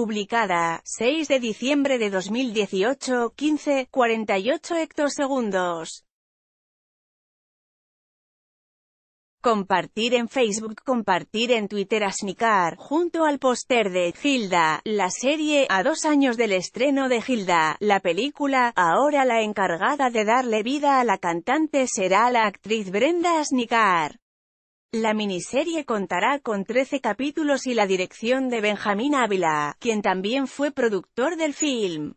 Publicada, 6 de diciembre de 2018, 15, 48 hectosegundos. Compartir en Facebook Compartir en Twitter Asnicar, junto al póster de Hilda, la serie, a dos años del estreno de Hilda, la película, ahora la encargada de darle vida a la cantante será la actriz Brenda Asnicar. La miniserie contará con 13 capítulos y la dirección de Benjamín Ávila, quien también fue productor del film.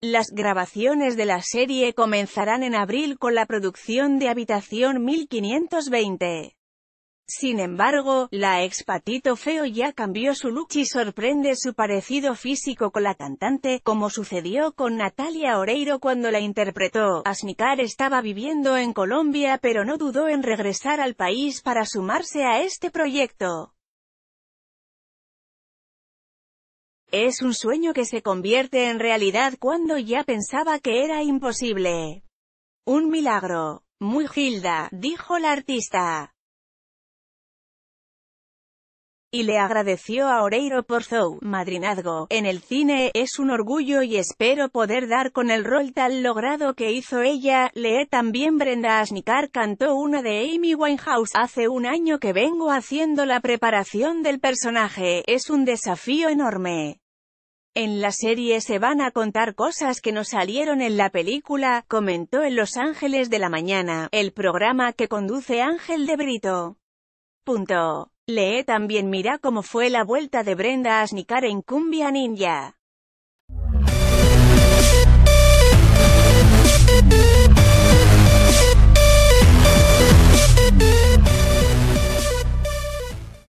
Las grabaciones de la serie comenzarán en abril con la producción de Habitación 1520. Sin embargo, la ex Patito Feo ya cambió su look y sorprende su parecido físico con la cantante, como sucedió con Natalia Oreiro cuando la interpretó. Asmicar estaba viviendo en Colombia pero no dudó en regresar al país para sumarse a este proyecto. Es un sueño que se convierte en realidad cuando ya pensaba que era imposible. Un milagro. Muy Gilda, dijo la artista y le agradeció a Oreiro por su madrinazgo. En el cine es un orgullo y espero poder dar con el rol tan logrado que hizo ella. Lee también Brenda Asnicar cantó una de Amy Winehouse. Hace un año que vengo haciendo la preparación del personaje, es un desafío enorme. En la serie se van a contar cosas que no salieron en la película, comentó en Los Ángeles de la Mañana, el programa que conduce Ángel de Brito. Punto. Lee también mira cómo fue la vuelta de Brenda a en Cumbia Ninja.